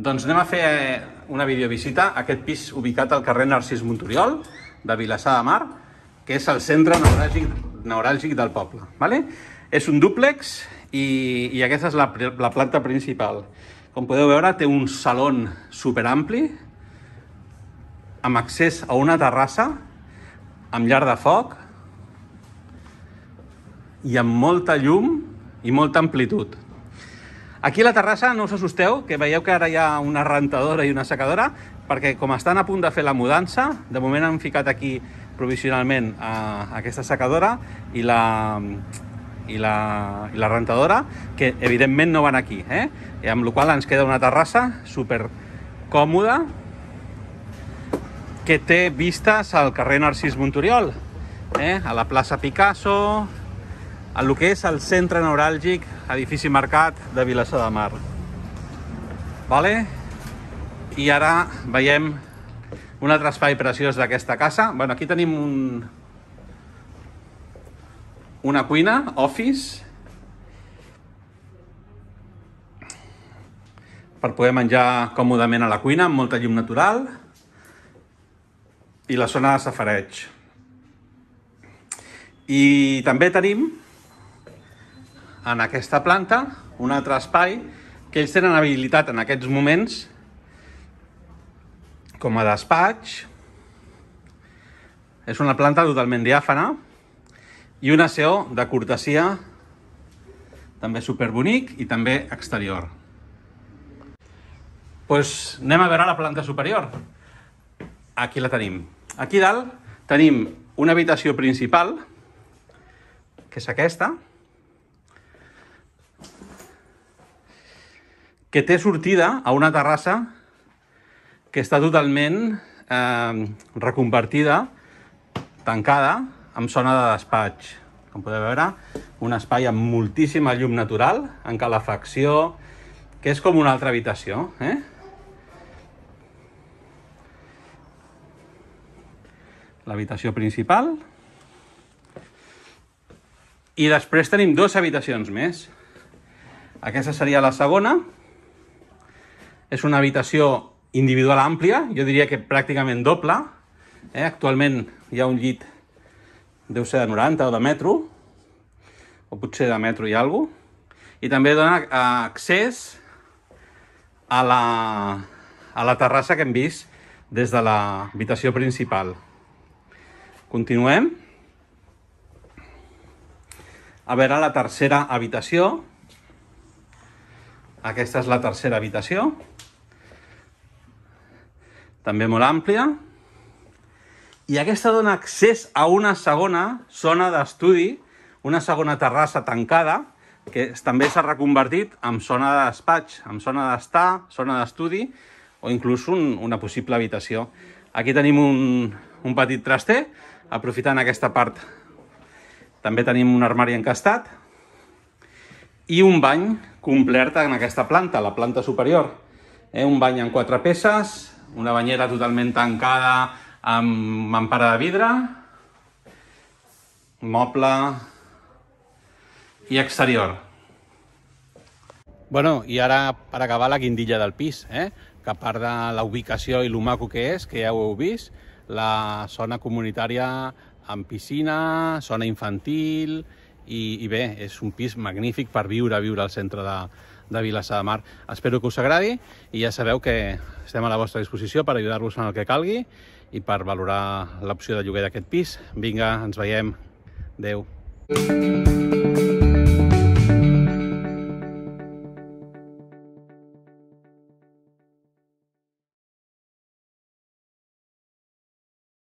Doncs anem a fer una videovisita a aquest pis ubicat al carrer Narcís Montoriol, de Vilassar de Mar, que és el centre neuràlgic, neuràlgic del poble. Vale? És un dúplex i, i aquesta és la, la planta principal. Com podeu veure, té un saló superampli, amb accés a una terrassa, amb llar de foc i amb molta llum i molta amplitud. Aquí a la terrassa no us assusteu, que veieu que ara hi ha una rentadora i una secadora, perquè com estan a punt de fer la mudança, de moment han ficat aquí provisionalment a eh, aquesta secadora i la, i la, i la rentadora, que evidentment no van aquí, eh? I amb la qual ens queda una terrassa super còmoda que té vistes al carrer Narcís Monturiol, eh? a la plaça Picasso, en el que és el centre neuràlgic, edifici mercat de Vilassa de Mar. Vale? I ara veiem un altre espai preciós d'aquesta casa. Bueno, aquí tenim un, una cuina, office, per poder menjar còmodament a la cuina, amb molta llum natural, i la zona de safareig. I també tenim en aquesta planta un altre espai que ells tenen habilitat en aquests moments com a despatx. És una planta totalment diàfana i una SEO de cortesia també superbonic i també exterior. Doncs pues anem a veure la planta superior. Aquí la tenim. Aquí dalt tenim una habitació principal, que és aquesta, que té sortida a una terrassa que està totalment eh, reconvertida, tancada, amb zona de despatx. Com podeu veure, un espai amb moltíssima llum natural, en calefacció, que és com una altra habitació, eh? L'habitació principal. I després tenim dues habitacions més. Aquesta seria la segona, és una habitació individual àmplia, jo diria que pràcticament doble. Eh? Actualment hi ha un llit, deu ser de 90 o de metro, o potser de metro i alguna cosa. I també dona eh, accés a la, a la terrassa que hem vist des de l'habitació principal. Continuem. A veure la tercera habitació. Aquesta és la tercera habitació també molt àmplia, i aquesta dona accés a una segona zona d'estudi, una segona terrassa tancada, que també s'ha reconvertit en zona de despatx, en zona d'estar, zona d'estudi, o inclús un, una possible habitació. Aquí tenim un, un petit traster, aprofitant aquesta part també tenim un armari encastat i un bany complert en aquesta planta, la planta superior. Eh, un bany en quatre peces, una banyera totalment tancada amb mampara de vidre, moble i exterior. Bueno, i ara per acabar la guindilla del pis, eh? que a part de la ubicació i lo maco que és, que ja ho heu vist, la zona comunitària amb piscina, zona infantil, i, i bé, és un pis magnífic per viure, viure al centre de, de Vilassar de Mar. Espero que us agradi i ja sabeu que estem a la vostra disposició per ajudar-vos en el que calgui i per valorar l'opció de lloguer d'aquest pis. Vinga, ens veiem. Adéu. Thank you.